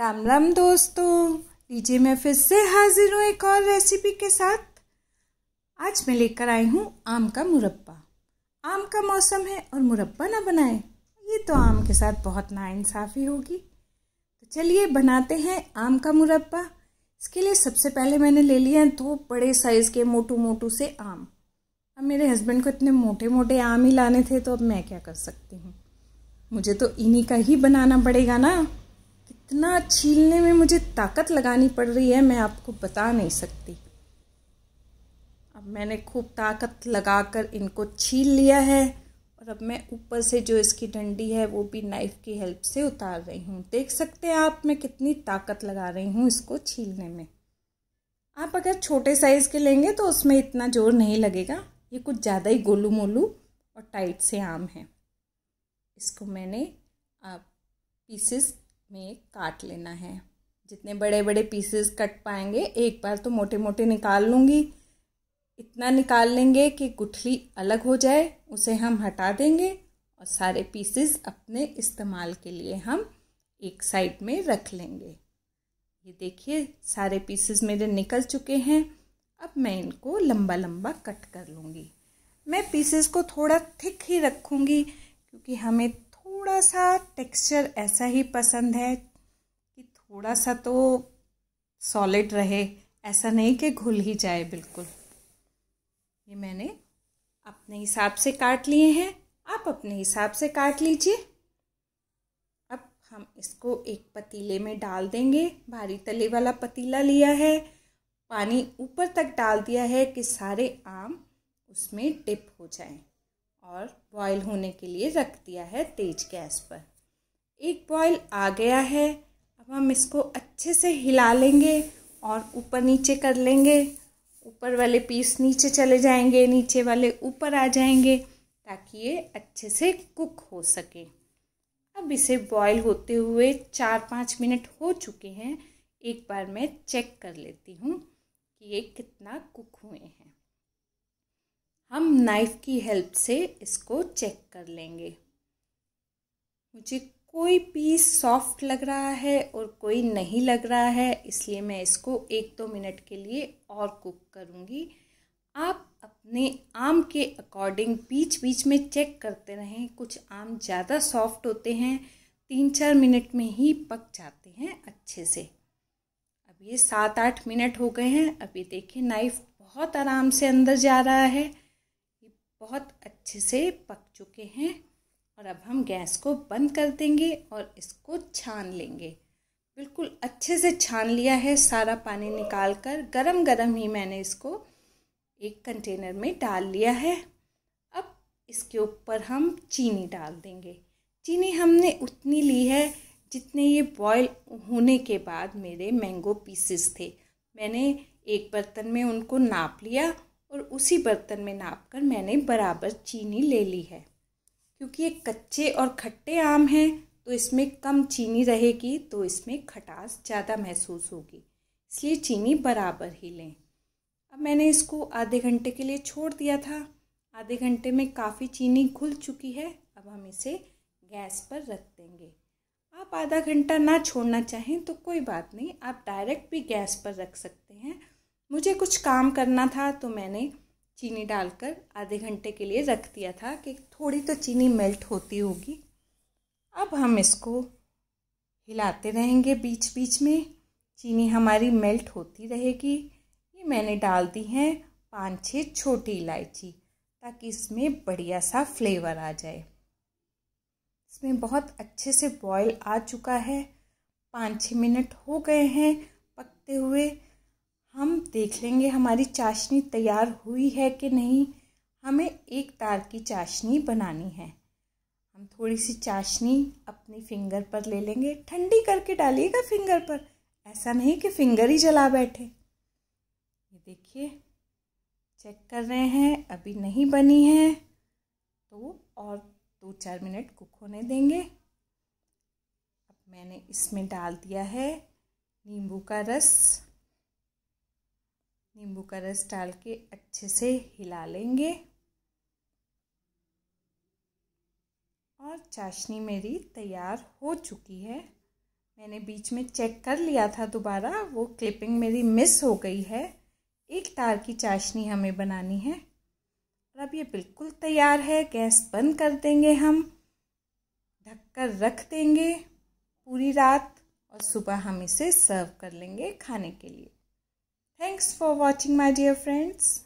राम राम दोस्तों लीजिए मैं फिर से हाजिर हूँ एक और रेसिपी के साथ आज मैं लेकर आई हूँ आम का मुरब्बा आम का मौसम है और मुरब्बा ना बनाए ये तो आम के साथ बहुत नाइंसाफ़ी होगी तो चलिए बनाते हैं आम का मुरब्बा इसके लिए सबसे पहले मैंने ले लिया हैं दो बड़े साइज़ के मोटू मोटू से आम अब मेरे हस्बैंड को इतने मोटे मोटे आम ही लाने थे तो अब मैं क्या कर सकती हूँ मुझे तो इन्हीं का ही बनाना पड़ेगा ना इतना छीलने में मुझे ताकत लगानी पड़ रही है मैं आपको बता नहीं सकती अब मैंने खूब ताकत लगाकर इनको छील लिया है और अब मैं ऊपर से जो इसकी डंडी है वो भी नाइफ़ की हेल्प से उतार रही हूँ देख सकते हैं आप मैं कितनी ताकत लगा रही हूँ इसको छीलने में आप अगर छोटे साइज़ के लेंगे तो उसमें इतना जोर नहीं लगेगा ये कुछ ज़्यादा ही गोलू मोलू और टाइट से आम है इसको मैंने आप पीसेस में काट लेना है जितने बड़े बड़े पीसेस कट पाएंगे एक बार तो मोटे मोटे निकाल लूँगी इतना निकाल लेंगे कि गुठली अलग हो जाए उसे हम हटा देंगे और सारे पीसेस अपने इस्तेमाल के लिए हम एक साइड में रख लेंगे ये देखिए सारे पीसेस मेरे निकल चुके हैं अब मैं इनको लंबा लंबा कट कर लूँगी मैं पीसेस को थोड़ा थिक ही रखूँगी क्योंकि हमें थोड़ा सा टेक्सचर ऐसा ही पसंद है कि थोड़ा सा तो सॉलिड रहे ऐसा नहीं कि घुल ही जाए बिल्कुल ये मैंने अपने हिसाब से काट लिए हैं आप अपने हिसाब से काट लीजिए अब हम इसको एक पतीले में डाल देंगे भारी तले वाला पतीला लिया है पानी ऊपर तक डाल दिया है कि सारे आम उसमें डिप हो जाएं और बॉयल होने के लिए रख दिया है तेज गैस पर एक बॉयल आ गया है अब हम इसको अच्छे से हिला लेंगे और ऊपर नीचे कर लेंगे ऊपर वाले पीस नीचे चले जाएंगे नीचे वाले ऊपर आ जाएंगे ताकि ये अच्छे से कुक हो सके अब इसे बॉयल होते हुए चार पाँच मिनट हो चुके हैं एक बार मैं चेक कर लेती हूँ कि ये कितना कुक हुए हैं नाइफ़ की हेल्प से इसको चेक कर लेंगे मुझे कोई पीस सॉफ्ट लग रहा है और कोई नहीं लग रहा है इसलिए मैं इसको एक दो मिनट के लिए और कुक करूँगी आप अपने आम के अकॉर्डिंग बीच बीच में चेक करते रहें कुछ आम ज़्यादा सॉफ्ट होते हैं तीन चार मिनट में ही पक जाते हैं अच्छे से अब ये सात आठ मिनट हो गए हैं अभी देखिए नाइफ़ बहुत आराम से अंदर जा रहा है अच्छे से पक चुके हैं और अब हम गैस को बंद कर देंगे और इसको छान लेंगे बिल्कुल अच्छे से छान लिया है सारा पानी निकाल कर गरम गरम ही मैंने इसको एक कंटेनर में डाल लिया है अब इसके ऊपर हम चीनी डाल देंगे चीनी हमने उतनी ली है जितने ये बॉयल होने के बाद मेरे मैंगो पीसेस थे मैंने एक बर्तन में उनको नाप लिया और उसी बर्तन में नाप कर मैंने बराबर चीनी ले ली है क्योंकि ये कच्चे और खट्टे आम हैं तो इसमें कम चीनी रहेगी तो इसमें खटास ज़्यादा महसूस होगी इसलिए चीनी बराबर ही लें अब मैंने इसको आधे घंटे के लिए छोड़ दिया था आधे घंटे में काफ़ी चीनी घुल चुकी है अब हम इसे गैस पर रख देंगे आप आधा घंटा ना छोड़ना चाहें तो कोई बात नहीं आप डायरेक्ट भी गैस पर रख सकते मुझे कुछ काम करना था तो मैंने चीनी डालकर आधे घंटे के लिए रख दिया था कि थोड़ी तो चीनी मेल्ट होती होगी अब हम इसको हिलाते रहेंगे बीच बीच में चीनी हमारी मेल्ट होती रहेगी ये मैंने डाल दी है पाँच छः छोटी इलायची ताकि इसमें बढ़िया सा फ्लेवर आ जाए इसमें बहुत अच्छे से बॉयल आ चुका है पाँच छः मिनट हो गए हैं पकते हुए हम देख लेंगे हमारी चाशनी तैयार हुई है कि नहीं हमें एक तार की चाशनी बनानी है हम थोड़ी सी चाशनी अपनी फिंगर पर ले लेंगे ठंडी करके डालिएगा फिंगर पर ऐसा नहीं कि फिंगर ही जला बैठे ये देखिए चेक कर रहे हैं अभी नहीं बनी है तो और दो चार मिनट कुक होने देंगे अब मैंने इसमें डाल दिया है नींबू का रस नींबू का रस डाल के अच्छे से हिला लेंगे और चाशनी मेरी तैयार हो चुकी है मैंने बीच में चेक कर लिया था दोबारा वो क्लिपिंग मेरी मिस हो गई है एक तार की चाशनी हमें बनानी है और अब ये बिल्कुल तैयार है गैस बंद कर देंगे हम ढककर रख देंगे पूरी रात और सुबह हम इसे सर्व कर लेंगे खाने के लिए Thanks for watching my dear friends.